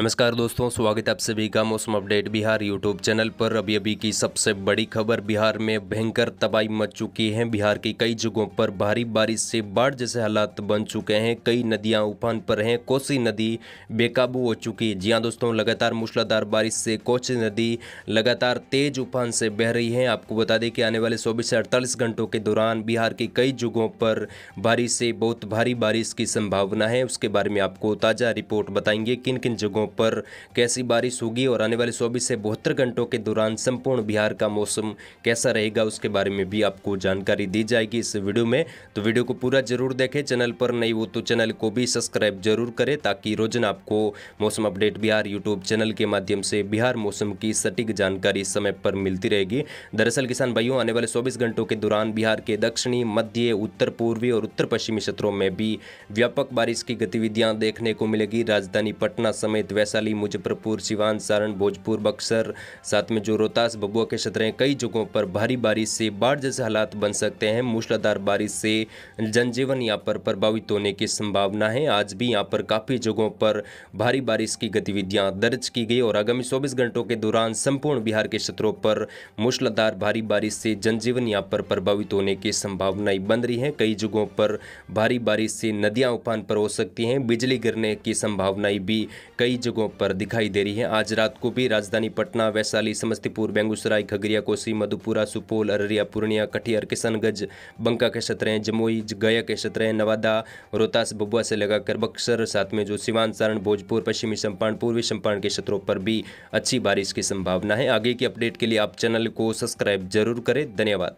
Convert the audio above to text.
नमस्कार दोस्तों स्वागत है आप सभी का मौसम अपडेट बिहार यूट्यूब चैनल पर अभी अभी की सबसे बड़ी खबर बिहार में भयंकर तबाही मच चुकी है बिहार की कई जगहों पर भारी बारिश से बाढ़ जैसे हालात बन चुके हैं कई नदियां उफान पर हैं कोसी नदी बेकाबू हो चुकी है जी हाँ दोस्तों लगातार मूसलाधार बारिश से कोसी नदी लगातार तेज उफान से बह रही है आपको बता दें कि आने वाले चौबीस से अड़तालीस घंटों के दौरान बिहार की कई जगहों पर भारी से बहुत भारी बारिश की संभावना है उसके बारे में आपको ताज़ा रिपोर्ट बताएंगे किन किन जगहों जगहों पर कैसी बारिश होगी और आने वाले चौबीस से बहत्तर घंटों के दौरान संपूर्ण बिहार का मौसम कैसा रहेगा उसके बारे में भी आपको जानकारी दी जाएगी इस वीडियो में तो वीडियो को पूरा जरूर देखें चैनल पर नहीं हो तो चैनल को भी सब्सक्राइब जरूर करें ताकि रोजन आपको मौसम अपडेट बिहार यूट्यूब चैनल के माध्यम से बिहार मौसम की सटीक जानकारी समय पर मिलती रहेगी दरअसल किसान भाइयों आने वाले चौबीस घंटों के दौरान बिहार के दक्षिणी मध्य उत्तर पूर्वी और उत्तर पश्चिमी क्षेत्रों में भी व्यापक बारिश की गतिविधियां देखने को मिलेगी राजधानी पटना समेत वैशाली मुजफ्फरपुर सिवान सारण भोजपुर बक्सर साथ में जो रोहतास भभुआ के क्षेत्र हैं कई जगहों पर भारी बारिश से बाढ़ जैसे हालात बन सकते हैं मूसलाधार बारिश से जनजीवन यहाँ पर प्रभावित होने की संभावना है आज भी यहाँ पर काफ़ी जगहों पर भारी बारिश की गतिविधियाँ दर्ज की गई और आगामी चौबीस घंटों के दौरान संपूर्ण बिहार के क्षेत्रों पर मूसलाधार भारी बारिश से जनजीवन यहाँ पर प्रभावित होने की संभावनाएं बन रही हैं कई जगहों पर भारी बारिश से नदियां उफान पर हो सकती हैं बिजली गिरने की संभावनाएं भी कई जगहों पर दिखाई दे रही है आज रात को भी राजधानी पटना वैशाली समस्तीपुर बेगूसराय खगड़िया कोसी मधुपुरा सुपौल अररिया पूर्णिया कटिहार किशनगंज बंका के क्षेत्र हैं जमुई गया के क्षेत्र हैं नवादा रोहतास बबुआ से लगाकर बक्सर साथ में जो सिवान सारण भोजपुर पश्चिमी चंपारण पूर्वी चंपारण के क्षेत्रों पर भी अच्छी बारिश की संभावना है आगे की अपडेट के लिए आप चैनल को सब्सक्राइब जरूर करें धन्यवाद